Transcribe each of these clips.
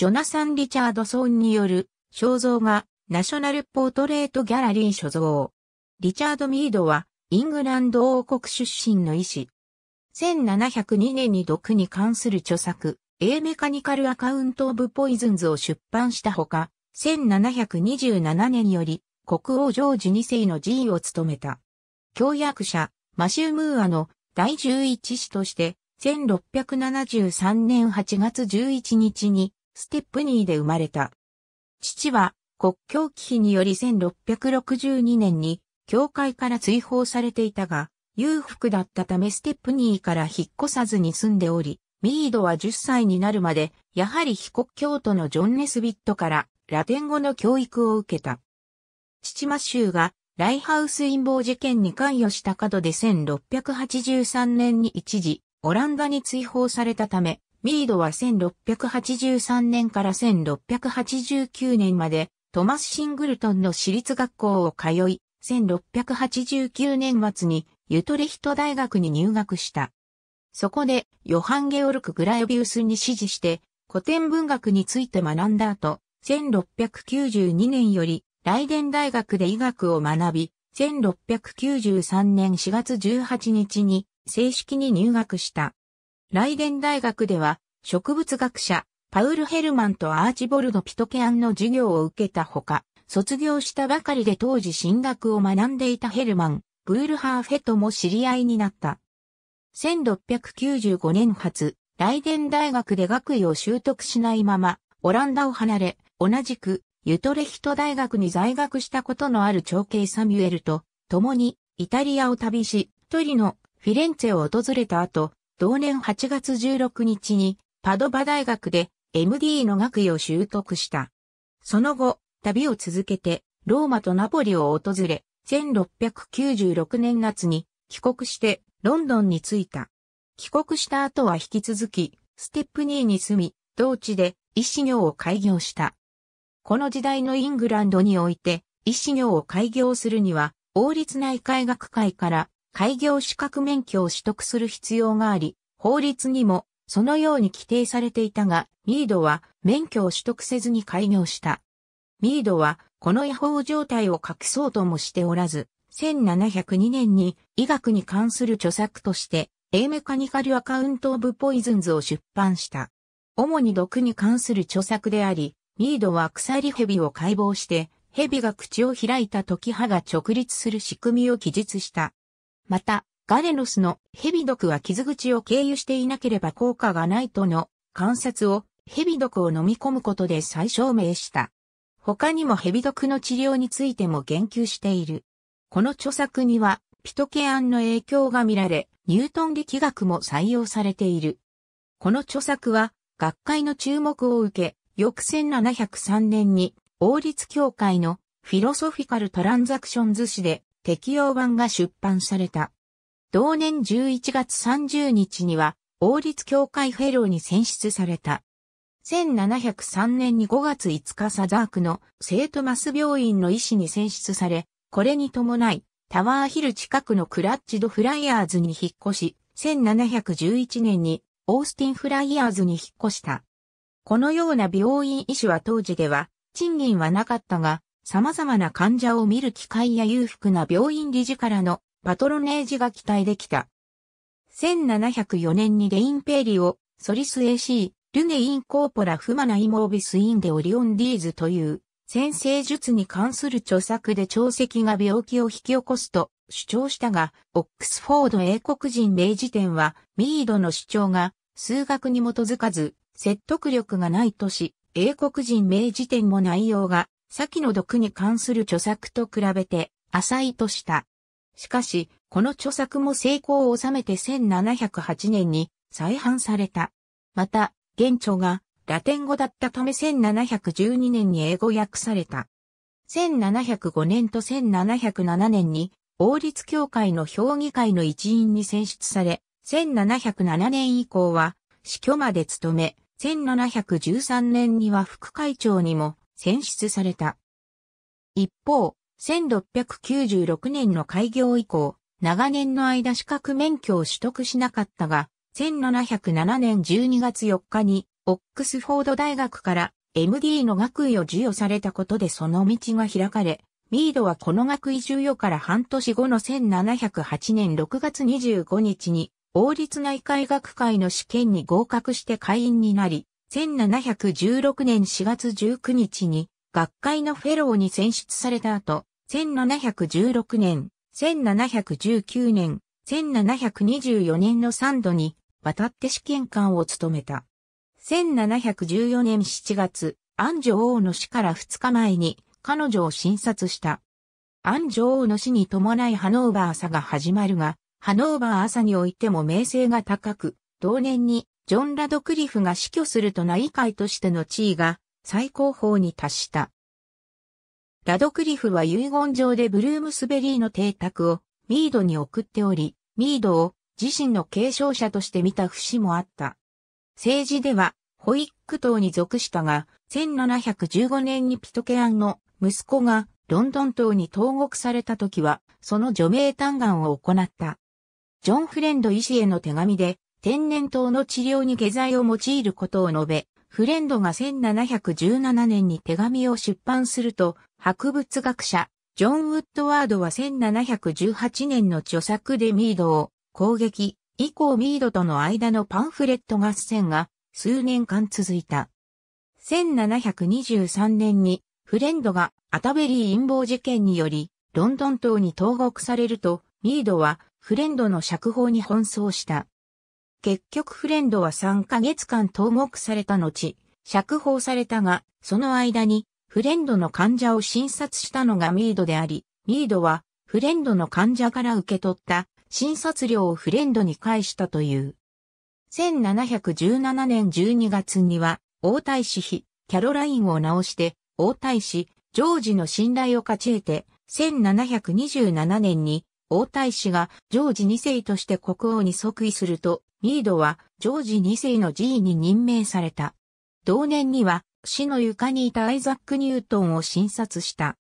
ジョナサン・リチャードソンによる肖像画ナショナル・ポートレート・ギャラリー所蔵。リチャード・ミードはイングランド王国出身の医師。1702年に毒に関する著作、A メカニカル・アカウント・オブ・ポイズンズを出版したほか、1727年より国王ジョージ2世の寺位を務めた。教約者、マシュー・ムーアの第11子として、1673年8月11日にステップニーで生まれた。父は国境危機により1662年に教会から追放されていたが、裕福だったためステップニーから引っ越さずに住んでおり、ミードは10歳になるまで、やはり非国教徒のジョン・ネスビットからラテン語の教育を受けた。父マシューがライハウス陰謀事件に関与した角で1683年に一時、オランダに追放されたため、ミードは1683年から1689年までトマス・シングルトンの私立学校を通い、1689年末にユトレヒト大学に入学した。そこでヨハン・ゲオルク・グライビウスに指示して古典文学について学んだ後、1692年よりライデン大学で医学を学び、1693年4月18日に正式に入学した。ライデン大学では、植物学者、パウル・ヘルマンとアーチボルド・ピトケアンの授業を受けたほか、卒業したばかりで当時進学を学んでいたヘルマン、ブールハーフェとも知り合いになった。1695年発、ライデン大学で学位を習得しないまま、オランダを離れ、同じく、ユトレヒト大学に在学したことのある長兄サミュエルと、共に、イタリアを旅し、トリノ、フィレンツェを訪れた後、同年8月16日にパドバ大学で MD の学位を習得した。その後、旅を続けてローマとナポリを訪れ、1696年夏に帰国してロンドンに着いた。帰国した後は引き続き、ステップニーに住み、同地で医師業を開業した。この時代のイングランドにおいて、医師業を開業するには、王立内科医学会から開業資格免許を取得する必要があり、法律にもそのように規定されていたが、ミードは免許を取得せずに開業した。ミードはこの違法状態を隠そうともしておらず、1702年に医学に関する著作として、A メカニカルアカウントオブポイズンズを出版した。主に毒に関する著作であり、ミードは鎖蛇を解剖して、蛇が口を開いた時歯が直立する仕組みを記述した。また、ガレノスのヘビ毒は傷口を経由していなければ効果がないとの観察をヘビ毒を飲み込むことで再証明した。他にもヘビ毒の治療についても言及している。この著作にはピトケアンの影響が見られ、ニュートン力学も採用されている。この著作は学会の注目を受け、翌1703年に王立協会のフィロソフィカルトランザクション図紙で適用版が出版された。同年11月30日には、王立協会フェローに選出された。1703年に5月5日サザークの聖トマス病院の医師に選出され、これに伴い、タワーヒル近くのクラッチドフライヤーズに引っ越し、1711年にオースティンフライヤーズに引っ越した。このような病院医師は当時では、賃金はなかったが、様々な患者を見る機会や裕福な病院理事からのパトロネージが期待できた。1704年にレインペーリをソリス AC、ルネインコーポラフマナイモービスインデ・オリオンディーズという先生術に関する著作で潮石が病気を引き起こすと主張したが、オックスフォード英国人明治典はミードの主張が数学に基づかず説得力がないとし、英国人明治典も内容が先の毒に関する著作と比べて浅いとした。しかし、この著作も成功を収めて1708年に再版された。また、現著がラテン語だったため1712年に英語訳された。1705年と1707年に王立協会の評議会の一員に選出され、1707年以降は死去まで務め、1713年には副会長にも選出された。一方、1696年の開業以降、長年の間資格免許を取得しなかったが、1707年12月4日に、オックスフォード大学から MD の学位を授与されたことでその道が開かれ、ミードはこの学位授与から半年後の1708年6月25日に、王立内科医学会の試験に合格して会員になり、1716年4月19日に学会のフェローに選出された後、1716年、1719年、1724年の3度に渡って試験官を務めた。1714年7月、安女王の死から2日前に彼女を診察した。安女王の死に伴いハノーバー朝が始まるが、ハノーバー朝においても名声が高く、同年にジョン・ラドクリフが死去すると内会としての地位が最高峰に達した。ラドクリフは遺言状でブルームスベリーの邸宅をミードに送っており、ミードを自身の継承者として見た節もあった。政治ではホイック党に属したが、1715年にピトケアンの息子がロンドン島に投獄された時は、その除名嘆願を行った。ジョン・フレンド医師への手紙で、天然痘の治療に下剤を用いることを述べ、フレンドが1717年に手紙を出版すると、博物学者、ジョン・ウッドワードは1718年の著作でミードを攻撃、以降ミードとの間のパンフレット合戦が数年間続いた。1723年にフレンドがアタベリー陰謀事件によりロンドン島に投獄されると、ミードはフレンドの釈放に奔走した。結局フレンドは3ヶ月間投獄された後、釈放されたが、その間にフレンドの患者を診察したのがミードであり、ミードはフレンドの患者から受け取った診察料をフレンドに返したという。1717年12月には、王太子妃、キャロラインを直して、王太子、ジョージの信頼を勝ち得て、1727年に、王太子がジョージ2世として国王に即位すると、ミードはジョージ2世の G に任命された。同年には死の床にいたアイザック・ニュートンを診察した。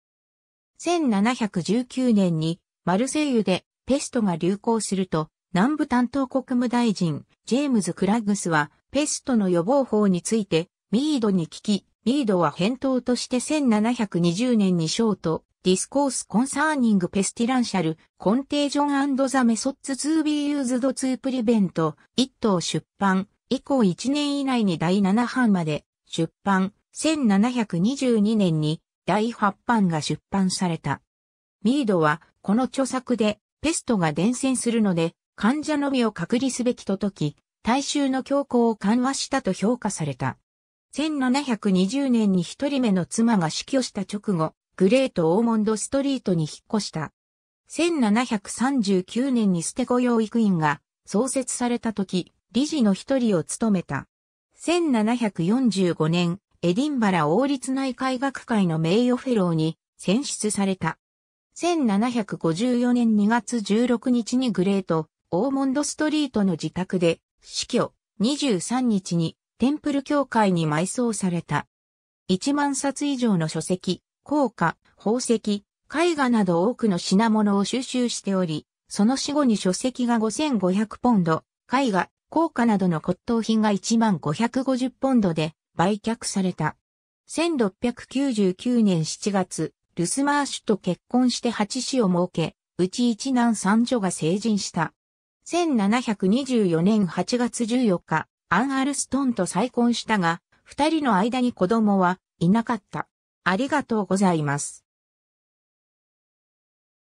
1719年にマルセイユでペストが流行すると南部担当国務大臣ジェームズ・クラッグスはペストの予防法についてミードに聞き、ミードは返答として1720年にショート、ディスコースコンサーニングペスティランシャル、コンテージョンザメソッツツービーユーズドツープリベント、一等出版、以降1年以内に第7版まで出版、1722年に第8版が出版された。ミードは、この著作で、ペストが伝染するので、患者のみを隔離すべきと解き、大衆の強行を緩和したと評価された。1720年に一人目の妻が死去した直後、グレート・オーモンド・ストリートに引っ越した。1739年にステゴ養育院が創設された時、理事の一人を務めた。1745年、エディンバラ王立内科学会の名誉フェローに選出された。1754年2月16日にグレート、オーモンドストリートの自宅で死去、23日にテンプル教会に埋葬された。1万冊以上の書籍、硬貨、宝石、絵画など多くの品物を収集しており、その死後に書籍が5500ポンド、絵画、硬貨などの骨董品が1550ポンドで売却された。1699年7月、ルスマーシュと結婚して8子を設け、うち一男三女が成人した。1724年8月14日、アン・アルストンと再婚したが、二人の間に子供はいなかった。ありがとうございます。